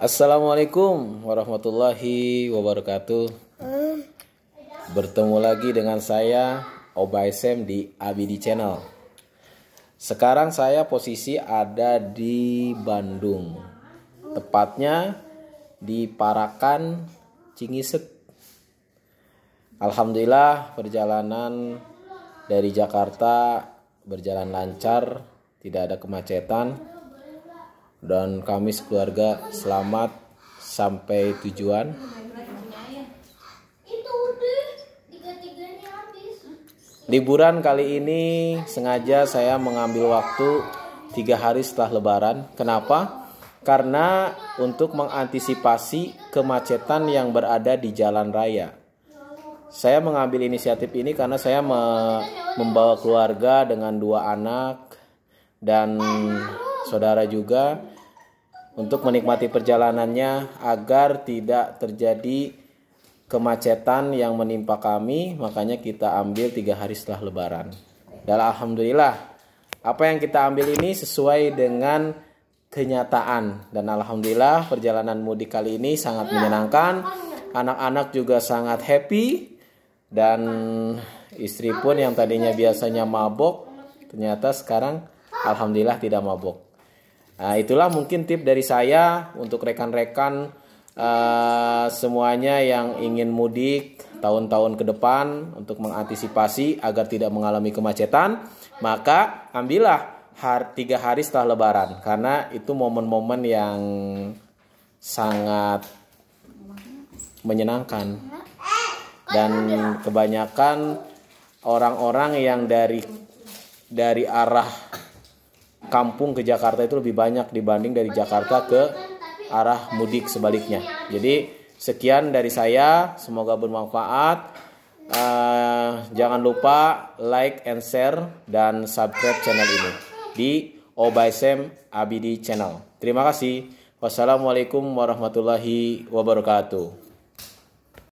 Assalamualaikum warahmatullahi wabarakatuh. Bertemu lagi dengan saya Obaisem di Abidi Channel. Sekarang saya posisi ada di Bandung. Tepatnya di Parakan Cingisek. Alhamdulillah perjalanan dari Jakarta berjalan lancar, tidak ada kemacetan dan kami sekeluarga selamat sampai tujuan. Liburan kali ini sengaja saya mengambil waktu tiga hari setelah Lebaran. Kenapa? Karena untuk mengantisipasi kemacetan yang berada di jalan raya. Saya mengambil inisiatif ini karena saya me membawa keluarga dengan dua anak dan saudara juga untuk menikmati perjalanannya agar tidak terjadi kemacetan yang menimpa kami makanya kita ambil tiga hari setelah lebaran dan alhamdulillah apa yang kita ambil ini sesuai dengan kenyataan dan alhamdulillah perjalanan mudik kali ini sangat ya. menyenangkan anak-anak juga sangat happy dan istri pun yang tadinya biasanya mabok ternyata sekarang alhamdulillah tidak mabok Nah, itulah mungkin tip dari saya untuk rekan-rekan uh, semuanya yang ingin mudik tahun-tahun ke depan untuk mengantisipasi agar tidak mengalami kemacetan, maka ambillah har tiga hari setelah Lebaran karena itu momen-momen yang sangat menyenangkan dan kebanyakan orang-orang yang dari dari arah kampung ke Jakarta itu lebih banyak dibanding dari Jakarta ke arah mudik sebaliknya. Jadi sekian dari saya, semoga bermanfaat. Uh, jangan lupa like and share dan subscribe channel ini di Obaisem Abidi channel. Terima kasih. Wassalamualaikum warahmatullahi wabarakatuh.